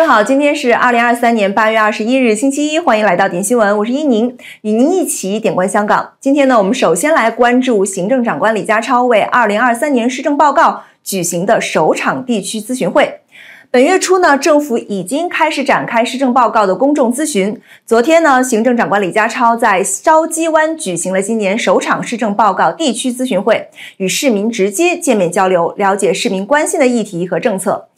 各位好，今天是二零二三年八月二十一日，星期一，欢迎来到点新闻，我是依宁，与您一起点关香港。今天呢，我们首先来关注行政长官李家超为二零二三年施政报告举行的首场地区咨询会。本月初呢，政府已经开始展开施政报告的公众咨询。昨天呢，行政长官李家超在筲箕湾举行了今年首场施政报告地区咨询会，与市民直接见面交流，了解市民关心的议题和政策。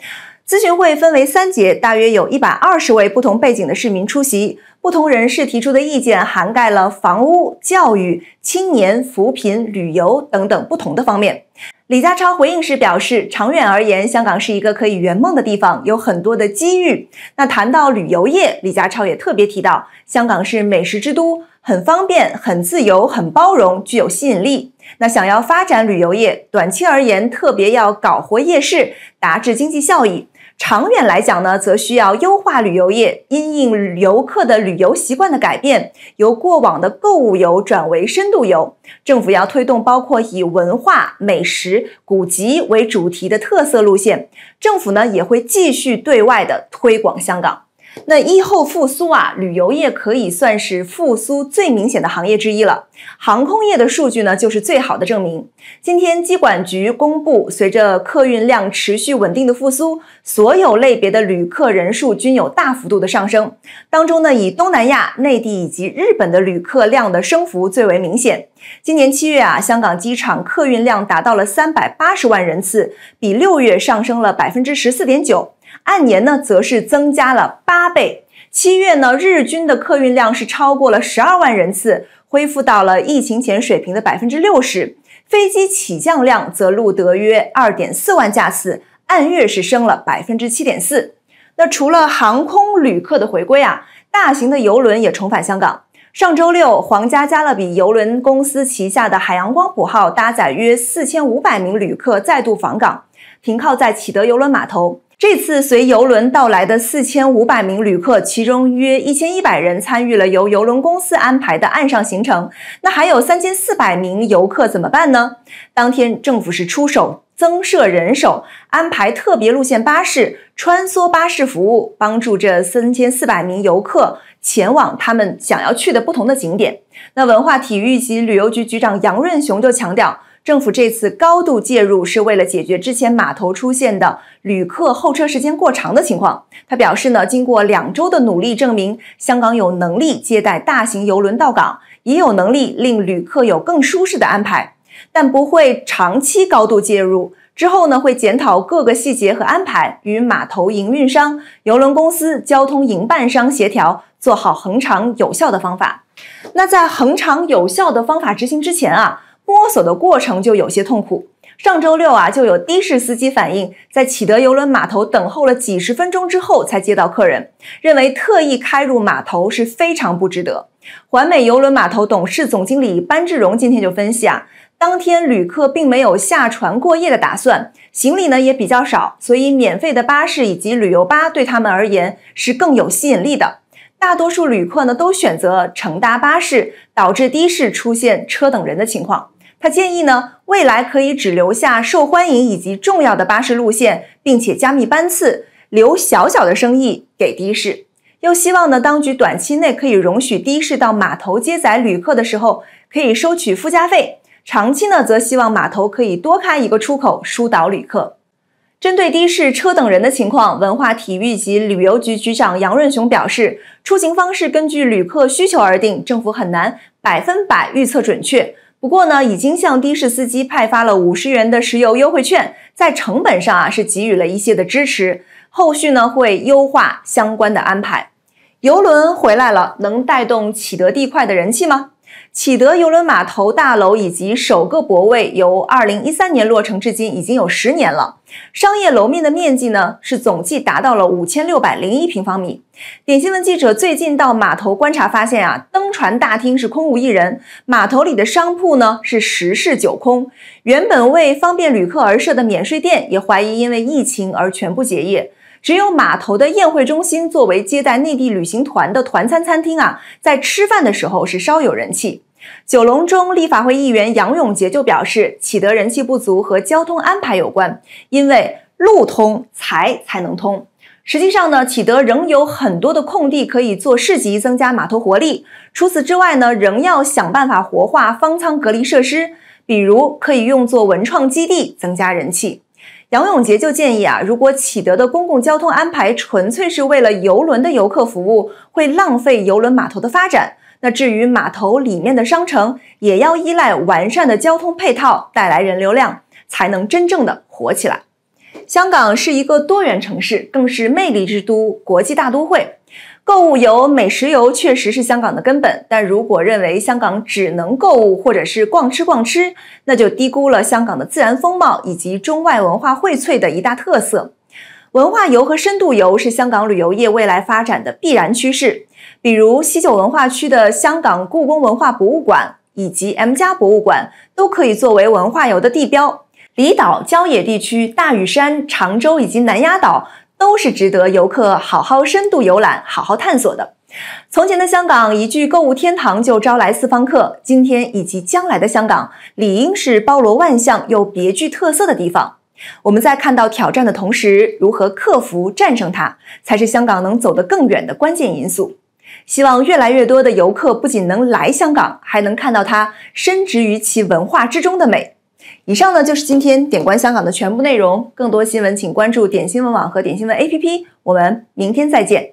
咨询会分为三节，大约有一百二十位不同背景的市民出席。不同人士提出的意见涵盖了房屋、教育、青年、扶贫、旅游等等不同的方面。李家超回应时表示，长远而言，香港是一个可以圆梦的地方，有很多的机遇。那谈到旅游业，李家超也特别提到，香港是美食之都，很方便，很自由，很包容，具有吸引力。那想要发展旅游业，短期而言，特别要搞活夜市，达至经济效益。长远来讲呢，则需要优化旅游业，因应游客的旅游习惯的改变，由过往的购物游转为深度游。政府要推动包括以文化、美食、古籍为主题的特色路线。政府呢，也会继续对外的推广香港。那疫后复苏啊，旅游业可以算是复苏最明显的行业之一了。航空业的数据呢，就是最好的证明。今天，机管局公布，随着客运量持续稳定的复苏，所有类别的旅客人数均有大幅度的上升。当中呢，以东南亚、内地以及日本的旅客量的升幅最为明显。今年七月啊，香港机场客运量达到了三百八十万人次，比六月上升了百分之十四点九。按年呢，则是增加了八倍。七月呢，日均的客运量是超过了十二万人次，恢复到了疫情前水平的百分之六十。飞机起降量则录得约二点四万架次，按月是升了百分之七点四。那除了航空旅客的回归啊，大型的游轮也重返香港。上周六，皇家加勒比游轮公司旗下的海洋光谱号搭载约四千五百名旅客再度访港，停靠在启德邮轮码头。这次随游轮到来的四千五百名旅客，其中约一千一百人参与了由游轮公司安排的岸上行程。那还有三千四百名游客怎么办呢？当天政府是出手增设人手，安排特别路线巴士、穿梭巴士服务，帮助这三千四百名游客前往他们想要去的不同的景点。那文化体育及旅游局局长杨润雄就强调。政府这次高度介入是为了解决之前码头出现的旅客候车时间过长的情况。他表示呢，经过两周的努力，证明香港有能力接待大型游轮到港，也有能力令旅客有更舒适的安排，但不会长期高度介入。之后呢，会检讨各个细节和安排，与码头营运商、邮轮公司、交通营办商协调，做好恒长有效的方法。那在恒长有效的方法执行之前啊。摸索的过程就有些痛苦。上周六啊，就有的士司机反映，在启德邮轮码头等候了几十分钟之后才接到客人，认为特意开入码头是非常不值得。环美邮轮码头董事总经理班志荣今天就分析啊，当天旅客并没有下船过夜的打算，行李呢也比较少，所以免费的巴士以及旅游巴对他们而言是更有吸引力的。大多数旅客呢都选择乘搭巴士，导致的士出现车等人的情况。他建议呢，未来可以只留下受欢迎以及重要的巴士路线，并且加密班次，留小小的生意给的士。又希望呢，当局短期内可以容许的士到码头接载旅客的时候，可以收取附加费。长期呢，则希望码头可以多开一个出口，疏导旅客。针对的士车等人的情况，文化体育及旅游局局长杨润雄表示，出行方式根据旅客需求而定，政府很难百分百预测准确。不过呢，已经向的士司机派发了五十元的石油优惠券，在成本上啊是给予了一些的支持。后续呢会优化相关的安排。游轮回来了，能带动启德地块的人气吗？启德邮轮码头大楼以及首个泊位，由二零一三年落成至今已经有十年了。商业楼面的面积呢，是总计达到了五千六百零一平方米。点新闻记者最近到码头观察发现啊，登船大厅是空无一人，码头里的商铺呢是十室九空。原本为方便旅客而设的免税店，也怀疑因为疫情而全部结业。只有码头的宴会中心作为接待内地旅行团的团餐餐厅啊，在吃饭的时候是稍有人气。九龙中立法会议员杨永杰就表示，启德人气不足和交通安排有关，因为路通财才能通。实际上呢，启德仍有很多的空地可以做市集，增加码头活力。除此之外呢，仍要想办法活化方舱隔离设施，比如可以用作文创基地，增加人气。杨永杰就建议啊，如果启德的公共交通安排纯粹是为了游轮的游客服务，会浪费游轮码头的发展。那至于码头里面的商城，也要依赖完善的交通配套带来人流量，才能真正的火起来。香港是一个多元城市，更是魅力之都、国际大都会。购物游、美食游确实是香港的根本，但如果认为香港只能购物或者是逛吃逛吃，那就低估了香港的自然风貌以及中外文化荟萃的一大特色。文化游和深度游是香港旅游业未来发展的必然趋势。比如西九文化区的香港故宫文化博物馆以及 M 家博物馆都可以作为文化游的地标。离岛郊野地区大屿山、长洲以及南丫岛。都是值得游客好好深度游览、好好探索的。从前的香港一句“购物天堂”就招来四方客，今天以及将来的香港理应是包罗万象又别具特色的地方。我们在看到挑战的同时，如何克服、战胜它，才是香港能走得更远的关键因素。希望越来越多的游客不仅能来香港，还能看到它深植于其文化之中的美。以上呢就是今天点关香港的全部内容。更多新闻，请关注点新闻网和点新闻 APP。我们明天再见。